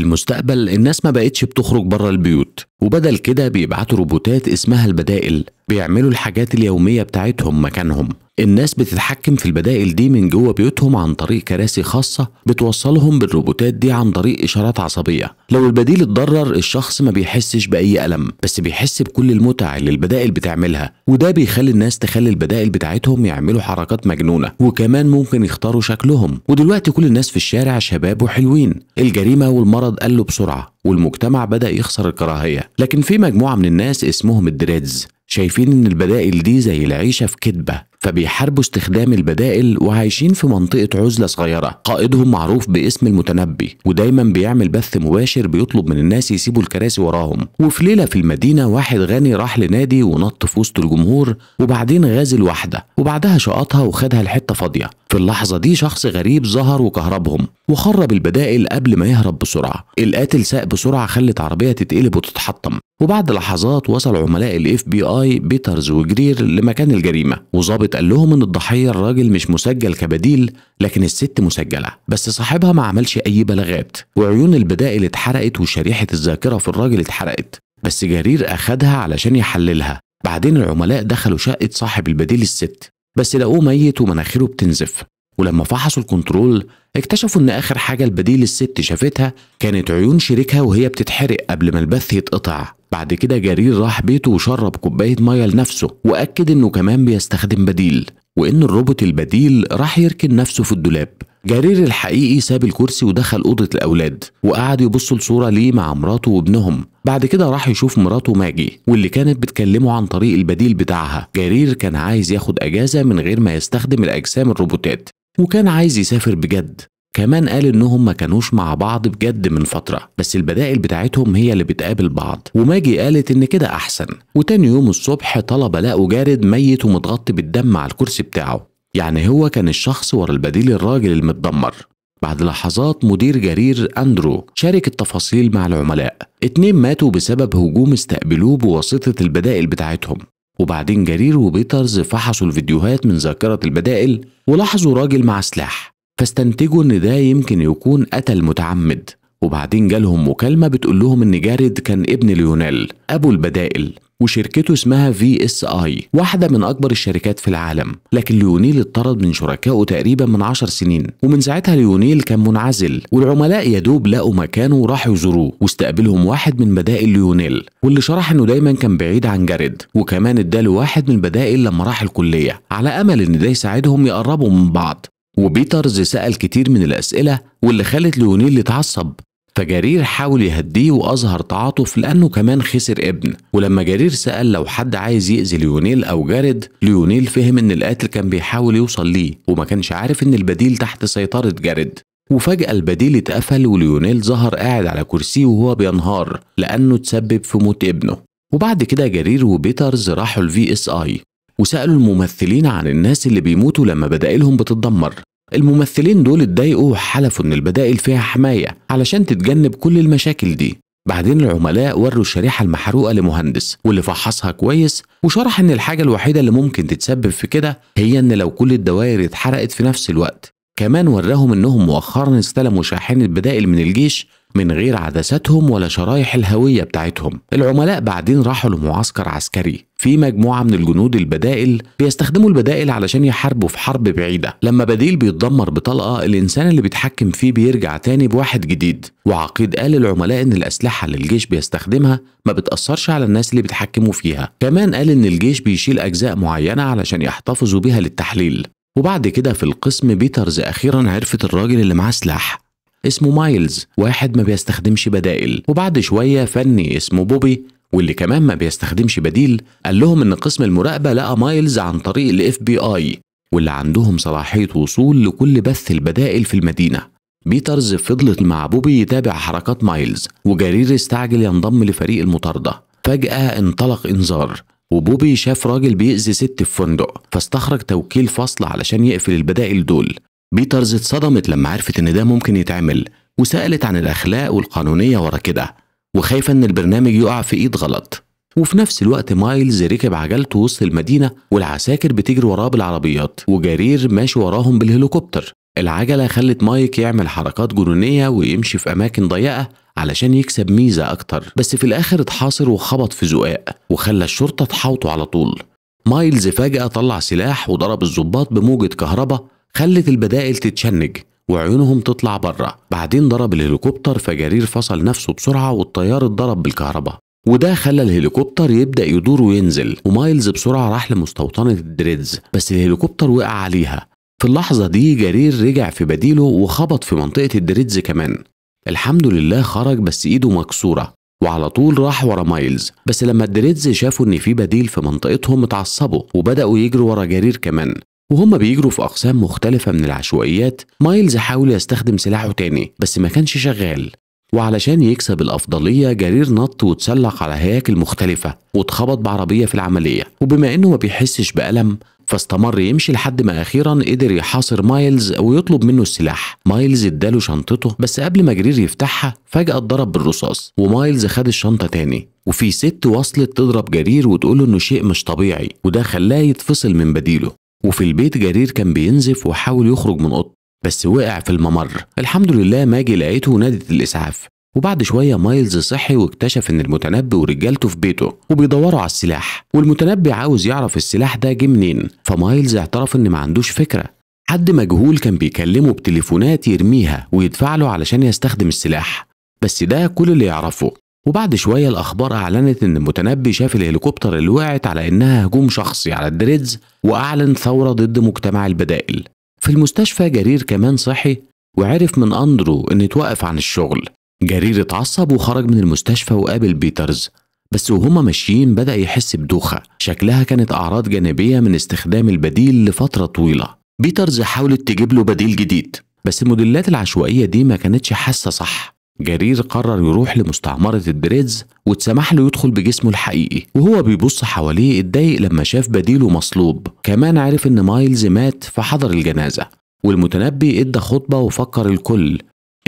بالمستقبل الناس ما بقتش بتخرج بره البيوت وبدل كده بيبعتوا روبوتات اسمها البدائل بيعملوا الحاجات اليومية بتاعتهم مكانهم الناس بتتحكم في البدائل دي من جوه بيوتهم عن طريق كراسي خاصة بتوصلهم بالروبوتات دي عن طريق إشارات عصبية لو البديل اتضرر الشخص ما بيحسش بأي ألم بس بيحس بكل المتع اللي البدائل بتعملها وده بيخلي الناس تخلي البدائل بتاعتهم يعملوا حركات مجنونة وكمان ممكن يختاروا شكلهم ودلوقتي كل الناس في الشارع شباب وحلوين الجريمة والمرض قلوا بسرعة والمجتمع بدأ يخسر الكراهية لكن في مجموعة من الناس اسمهم الدريدز شايفين ان البدائل دي زي العيشة في كدبة فبيحاربوا استخدام البدائل وعايشين في منطقة عزلة صغيرة قائدهم معروف باسم المتنبي ودايما بيعمل بث مباشر بيطلب من الناس يسيبوا الكراسي وراهم وفي ليلة في المدينة واحد غني راح لنادي ونط في وسط الجمهور وبعدين غازل واحدة وبعدها شقطها وخدها لحته فاضية في اللحظة دي شخص غريب ظهر وكهربهم وخرب البدائل قبل ما يهرب بسرعة القاتل ساق بسرعة خلت عربية تتقلب وتتحطم وبعد لحظات وصل عملاء الاف بي اي بيترز وجرير لمكان الجريمة وظابط قال لهم ان الضحيه الراجل مش مسجل كبديل لكن الست مسجله بس صاحبها ما عملش اي بلاغات وعيون البدائل اتحرقت وشريحه الذاكره في الراجل اتحرقت بس جرير اخدها علشان يحللها بعدين العملاء دخلوا شقه صاحب البديل الست بس لقوه ميت ومناخيره بتنزف ولما فحصوا الكنترول اكتشفوا ان اخر حاجه البديل الست شافتها كانت عيون شريكها وهي بتتحرق قبل ما البث يتقطع بعد كده جرير راح بيته وشرب كوبايه ميه لنفسه واكد انه كمان بيستخدم بديل وان الروبوت البديل راح يركن نفسه في الدولاب جرير الحقيقي ساب الكرسي ودخل أوضة الأولاد وقعد يبص لصورة ليه مع مراته وابنهم بعد كده راح يشوف مراته ماجي واللي كانت بتكلمه عن طريق البديل بتاعها جرير كان عايز ياخد أجازة من غير ما يستخدم الأجسام الروبوتات وكان عايز يسافر بجد كمان قال انهم ما كانوش مع بعض بجد من فتره بس البدائل بتاعتهم هي اللي بتقابل بعض وماجي قالت ان كده احسن وتاني يوم الصبح طلبه لقوا جارد ميت ومتغطي بالدم على الكرسي بتاعه يعني هو كان الشخص ورا البديل الراجل المتدمر بعد لحظات مدير جرير أندرو شارك التفاصيل مع العملاء اتنين ماتوا بسبب هجوم استقبلوه بواسطة البدائل بتاعتهم وبعدين جرير وبيترز فحصوا الفيديوهات من ذاكرة البدائل ولاحظوا راجل مع سلاح فاستنتجوا ان ده يمكن يكون قتل متعمد وبعدين جالهم مكالمة بتقول لهم ان جارد كان ابن ليونيل ابو البدائل وشركته اسمها في اس اي واحدة من أكبر الشركات في العالم لكن ليونيل اتطرد من شركائه تقريبا من 10 سنين ومن ساعتها ليونيل كان منعزل والعملاء يا دوب لقوا مكانه وراحوا يزوروه واستقبلهم واحد من بدائل ليونيل واللي شرح انه دايما كان بعيد عن جارد وكمان اداله واحد من بدائل لما راح الكلية على أمل ان ده يساعدهم يقربوا من بعض وبيترز سأل كتير من الأسئلة واللي خلت ليونيل يتعصب فجرير حاول يهديه واظهر تعاطف لانه كمان خسر ابن ولما جرير سال لو حد عايز ياذي ليونيل او جارد ليونيل فهم ان القاتل كان بيحاول يوصل ليه وما كانش عارف ان البديل تحت سيطره جارد وفجأة البديل اتقفل وليونيل ظهر قاعد على كرسيه وهو بينهار لأنه تسبب في موت ابنه وبعد كده جرير وبيترز راحوا الفي اس اي وسألوا الممثلين عن الناس اللي بيموتوا لما بدائلهم بتتدمر الممثلين دول اتضايقوا وحلفوا ان البدائل فيها حمايه علشان تتجنب كل المشاكل دي بعدين العملاء وروا الشريحة المحروقة لمهندس واللي فحصها كويس وشرح إن الحاجة الوحيدة اللي ممكن تتسبب في كده هي إن لو كل الدوائر اتحرقت في نفس الوقت كمان وراهم انهم مؤخرا استلموا شاحنة بدائل من الجيش من غير عدساتهم ولا شرايح الهوية بتاعتهم العملاء بعدين راحوا لمعسكر عسكري في مجموعة من الجنود البدائل بيستخدموا البدائل علشان يحاربوا في حرب بعيدة لما بديل بيتدمر بطلقة الإنسان اللي بيتحكم فيه بيرجع تاني بواحد جديد وعقيد قال العملاء إن الأسلحة اللي الجيش بيستخدمها ما بتأثرش على الناس اللي بيتحكموا فيها كمان قال إن الجيش بيشيل أجزاء معينة علشان يحتفظوا بيها للتحليل وبعد كده في القسم بيترز أخيرا عرفت الراجل اللي معاه سلاح اسمه مايلز واحد ما بيستخدمش بدائل وبعد شوية فني اسمه بوبي واللي كمان ما بيستخدمش بديل قال لهم ان قسم المراقبة لقى مايلز عن طريق الاف بي اي واللي عندهم صلاحية وصول لكل بث البدائل في المدينة بيترز فضلت مع بوبي يتابع حركات مايلز وجرير استعجل ينضم لفريق المطاردة فجأة انطلق انذار وبوبي شاف راجل بيأذي ست في فندق فاستخرج توكيل فصل علشان يقفل البدائل دول بيترز اتصدمت لما عرفت ان ده ممكن يتعمل وسألت عن الأخلاق والقانونية ورا كده وخايفة ان البرنامج يقع في ايد غلط وفي نفس الوقت مايلز ركب عجلته وسط المدينة والعساكر بتجري وراه بالعربيات وجرير ماشي وراهم بالهليكوبتر العجلة خلت مايك يعمل حركات جنونية ويمشي في أماكن ضيقة علشان يكسب ميزة أكتر بس في الآخر اتحاصر وخبط في زقاق وخلى الشرطة تحاوطه على طول مايلز فجأة طلع سلاح وضرب الظباط بموجة كهرباء خلت البدائل تتشنج وعيونهم تطلع بره بعدين ضرب الهليكوبتر فجرير فصل نفسه بسرعة والطيار اتضرب بالكهرباء وده خلى الهليكوبتر يبدأ يدور وينزل ومايلز بسرعة راح لمستوطنة الدريدز بس الهليكوبتر وقع عليها في اللحظة دي جرير رجع في بديله وخبط في منطقة الدريدز كمان الحمد لله خرج بس ايده مكسوره وعلى طول راح ورا مايلز بس لما الدريدز شافوا ان في بديل في منطقتهم اتعصبوا وبداوا يجروا ورا جرير كمان وهما بيجروا في أقسام مختلفة من العشوائيات مايلز حاول يستخدم سلاحه تاني بس ما كانش شغال وعلشان يكسب الأفضلية جرير نط واتسلق على هياكل مختلفة واتخبط بعربية في العملية وبما إنه ما بيحسش بألم فاستمر يمشي لحد ما اخيرا قدر يحاصر مايلز ويطلب منه السلاح مايلز اداله شنطته بس قبل ما جرير يفتحها فجاه اتضرب بالرصاص ومايلز خد الشنطه تاني وفي ست وصلت تضرب جرير وتقوله انه شيء مش طبيعي وده خلاه يتفصل من بديله وفي البيت جرير كان بينزف وحاول يخرج من اوضته بس وقع في الممر الحمد لله ماجي لقيته ونادت الاسعاف وبعد شوية مايلز صحي واكتشف إن المتنبي ورجالته في بيته وبيدوروا على السلاح والمتنبي عاوز يعرف السلاح ده جه منين فمايلز اعترف إن ما عندوش فكرة حد مجهول كان بيكلمه بتليفونات يرميها ويدفع له علشان يستخدم السلاح بس ده كل اللي يعرفه وبعد شوية الأخبار أعلنت إن المتنبي شاف الهليكوبتر اللي وقعت على إنها هجوم شخصي على الدريدز وأعلن ثورة ضد مجتمع البدائل في المستشفى جرير كمان صحي وعرف من أندرو إن اتوقف عن الشغل جرير اتعصب وخرج من المستشفى وقابل بيترز بس وهما ماشيين بدأ يحس بدوخة شكلها كانت أعراض جانبية من استخدام البديل لفترة طويلة بيترز حاولت تجيب له بديل جديد بس الموديلات العشوائية دي ما كانتش حاسة صح جرير قرر يروح لمستعمرة الدريدز وتسمح له يدخل بجسمه الحقيقي وهو بيبص حواليه اتضايق لما شاف بديله مصلوب كمان عرف ان مايلز مات فحضر الجنازة والمتنبي ادى خطبة وفكر الكل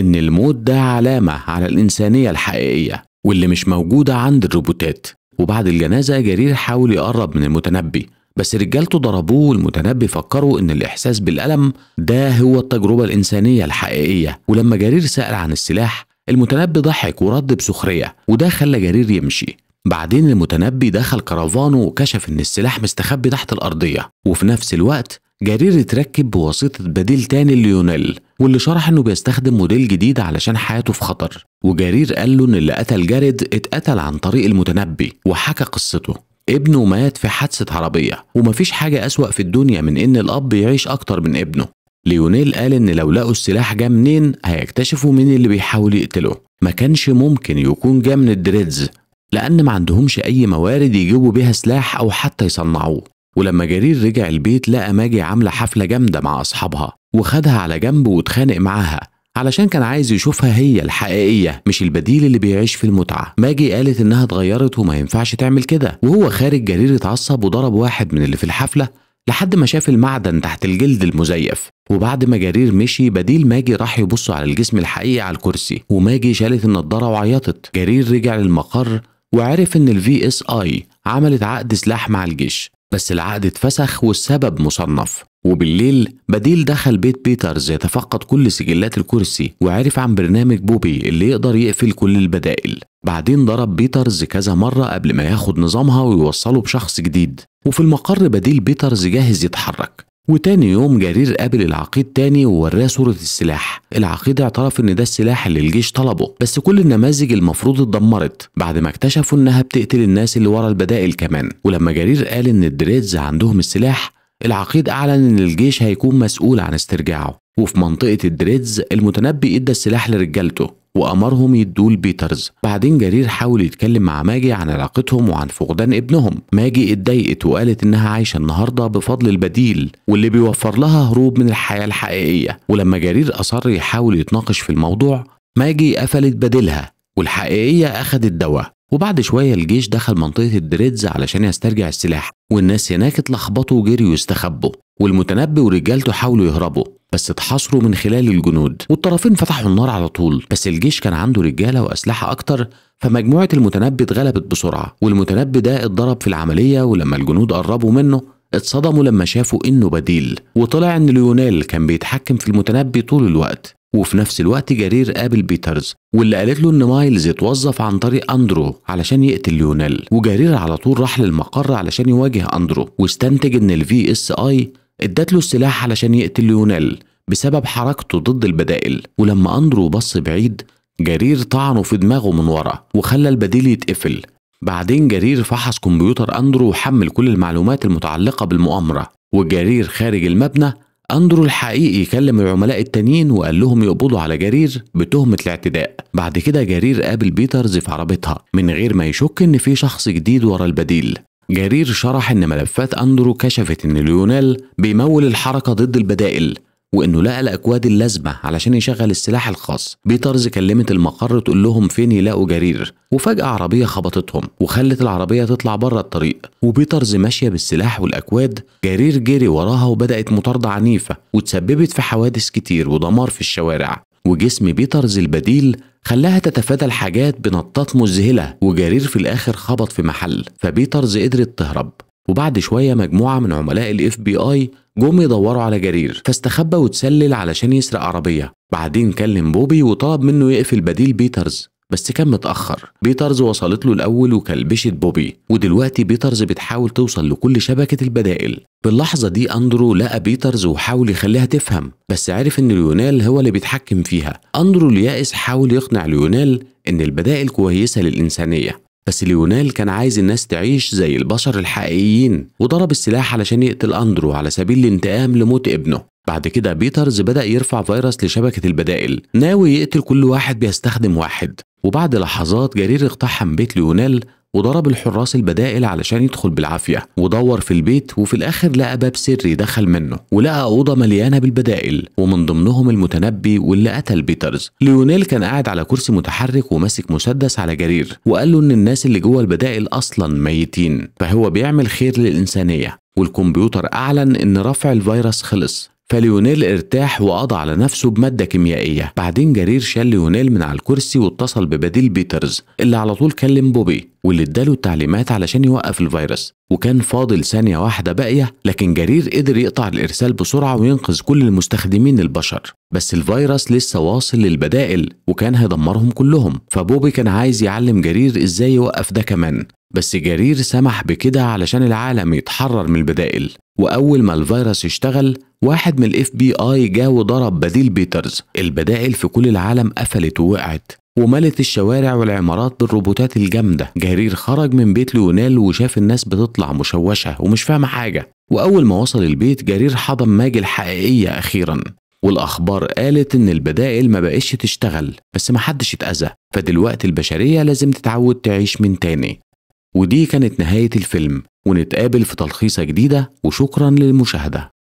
إن الموت ده علامة على الإنسانية الحقيقية واللي مش موجودة عند الروبوتات وبعد الجنازة جرير حاول يقرب من المتنبي بس رجالته ضربوه والمتنبي فكروا ان الاحساس بالالم ده هو التجربه الانسانيه الحقيقيه ولما جرير سال عن السلاح المتنبي ضحك ورد بسخريه وده خلى جرير يمشي بعدين المتنبي دخل كرفانه وكشف ان السلاح مستخبي تحت الارضيه وفي نفس الوقت جرير اتركب بواسطة بديل تاني ليونيل واللي شرح انه بيستخدم موديل جديد علشان حياته في خطر وجرير قال له ان اللي قتل جارد اتقتل عن طريق المتنبي وحكى قصته ابنه مات في حادثة عربية ومفيش حاجة أسوأ في الدنيا من إن الأب يعيش أكتر من ابنه ليونيل قال إن لو لقوا السلاح جه منين هيكتشفوا مين اللي بيحاول يقتله ما كانش ممكن يكون جه من الدريدز لأن ما عندهمش أي موارد يجيبوا بيها سلاح أو حتى يصنعوه ولما جرير رجع البيت لقى ماجي عاملة حفلة جامدة مع أصحابها وخدها على جنب واتخانق معاها علشان كان عايز يشوفها هي الحقيقية مش البديل اللي بيعيش في المتعة ماجي قالت إنها اتغيرت وما ينفعش تعمل كده وهو خارج جرير اتعصب وضرب واحد من اللي في الحفلة لحد ما شاف المعدن تحت الجلد المزيف وبعد ما جرير مشي بديل ماجي راح يبص على الجسم الحقيقي على الكرسي وماجي شالت النضارة وعيطت جرير رجع للمقر وعرف ان الفي اس اي عملت عقد سلاح مع الجيش بس العقد اتفسخ والسبب مصنف وبالليل بديل دخل بيت بيترز يتفقد كل سجلات الكرسي وعرف عن برنامج بوبي اللي يقدر يقفل كل البدائل بعدين ضرب بيترز كذا مرة قبل ما ياخد نظامها ويوصله بشخص جديد وفي المقر بديل بيترز جاهز يتحرك وتاني يوم جرير قابل العقيد تاني ووراه صورة السلاح العقيد اعترف ان ده السلاح اللي الجيش طلبه بس كل النماذج المفروض اتدمرت بعد ما اكتشفوا انها بتقتل الناس اللي ورا البدائل كمان ولما جرير قال ان الدريدز عندهم السلاح العقيد اعلن ان الجيش هيكون مسؤول عن استرجاعه وفي منطقة الدريدز المتنبي ادى السلاح لرجالته وأمرهم يدوا لبيترز بعدين جرير حاول يتكلم مع ماجي عن علاقتهم وعن فقدان ابنهم ماجي اتضايقت وقالت إنها عايشة النهاردة بفضل البديل واللي بيوفر لها هروب من الحياة الحقيقية ولما جرير أصر يحاول يتناقش في الموضوع ماجي قفلت بديلها والحقيقية أخدت دواء وبعد شوية الجيش دخل منطقة الدريدز علشان يسترجع السلاح والناس هناك اتلخبطوا وجريوا يستخبوا والمتنبي ورجالته حاولوا يهربوا بس اتحاصروا من خلال الجنود والطرفين فتحوا النار على طول بس الجيش كان عنده رجالة وأسلحة أكتر فمجموعة المتنبي اتغلبت بسرعة والمتنبي ده اتضرب في العملية ولما الجنود قربوا منه اتصدموا لما شافوا انه بديل وطلع ان ليونيل كان بيتحكم في المتنبي طول الوقت وفي نفس الوقت جرير قابل بيترز واللي قالت له ان مايلز اتوظف عن طريق اندرو علشان يقتل ليونيل وجرير على طول راح للمقر علشان يواجه اندرو واستنتج ان الفي اس اي ادت له السلاح علشان يقتل ليونيل بسبب حركته ضد البدائل ولما اندرو بص بعيد جرير طعنه في دماغه من ورا وخلى البديل يتقفل بعدين جرير فحص كمبيوتر اندرو وحمل كل المعلومات المتعلقه بالمؤامره وجرير خارج المبنى أندرو الحقيقي كلم العملاء التانيين وقال لهم يقبضوا على جرير بتهمة الاعتداء بعد كده جرير قابل بيترز في عربتها من غير ما يشك إن في شخص جديد ورا البديل جرير شرح إن ملفات أندرو كشفت إن ليونيل بيمول الحركة ضد البدائل وانه لقى الاكواد اللازمه علشان يشغل السلاح الخاص بيترز كلمت المقر تقول لهم فين يلاقوا جرير وفجاه عربيه خبطتهم وخلت العربيه تطلع بره الطريق وبيترز ماشيه بالسلاح والاكواد جرير جري وراها وبدات مطارده عنيفه وتسببت في حوادث كتير ودمار في الشوارع وجسم بيترز البديل خلاها تتفادى الحاجات بنطات مذهلة وجرير في الآخر خبط في محل فبيترز قدرت تهرب وبعد شوية مجموعة من عملاء الاف بي اي جم يدوروا على جرير فاستخبى واتسلل علشان يسرق عربية بعدين كلم بوبي وطلب منه يقفل بديل بيترز بس كان متأخر بيترز وصلت له الأول وكلبشت بوبي ودلوقتي بيترز بتحاول توصل لكل شبكة البدائل باللحظة دي أندرو لقى بيترز وحاول يخليها تفهم بس عرف إن ليونال هو اللي بيتحكم فيها أندرو اليائس حاول يقنع ليونال إن البدائل كويسة للإنسانية بس ليونيل كان عايز الناس تعيش زي البشر الحقيقيين وضرب السلاح علشان يقتل أندرو على سبيل الانتقام لموت ابنه بعد كده بيترز بدأ يرفع فيروس لشبكة البدائل ناوي يقتل كل واحد بيستخدم واحد وبعد لحظات جرير اقتحم بيت ليونيل وضرب الحراس البدائل علشان يدخل بالعافية ودور في البيت وفي الآخر لقى باب سري دخل منه ولقى أوضة مليانة بالبدائل ومن ضمنهم المتنبي واللي قتل بيترز ليونيل كان قاعد على كرسي متحرك وماسك مسدس على جرير وقال له إن الناس اللي جوه البدائل أصلا ميتين فهو بيعمل خير للإنسانية والكمبيوتر أعلن إن رفع الفيروس خلص فليونيل ارتاح وقضى على نفسه بمادة كيميائية بعدين جرير شال ليونيل من على الكرسي واتصل ببديل بيترز اللي على طول كلم بوبي واللي اداله التعليمات علشان يوقف الفيروس وكان فاضل ثانية واحدة باقية لكن جرير قدر يقطع الإرسال بسرعة وينقذ كل المستخدمين البشر بس الفيروس لسه واصل للبدائل وكان هيدمرهم كلهم فبوبي كان عايز يعلم جرير إزاي يوقف ده كمان بس جرير سمح بكده علشان العالم يتحرر من البدائل وأول ما الفيروس اشتغل واحد من الاف بي اي جه وضرب بديل بيترز البدائل في كل العالم قفلت ووقعت وملت الشوارع والعمارات بالروبوتات الجامدة جرير خرج من بيت ليونيل وشاف الناس بتطلع مشوشة ومش فاهمة حاجة وأول ما وصل البيت جرير حضن ماجي الحقيقية أخيرا والأخبار قالت إن البدائل ما بقتش تشتغل بس محدش اتأذى فدلوقتي البشرية لازم تتعود تعيش من تاني ودي كانت نهاية الفيلم ونتقابل في تلخيصة جديدة وشكرا للمشاهدة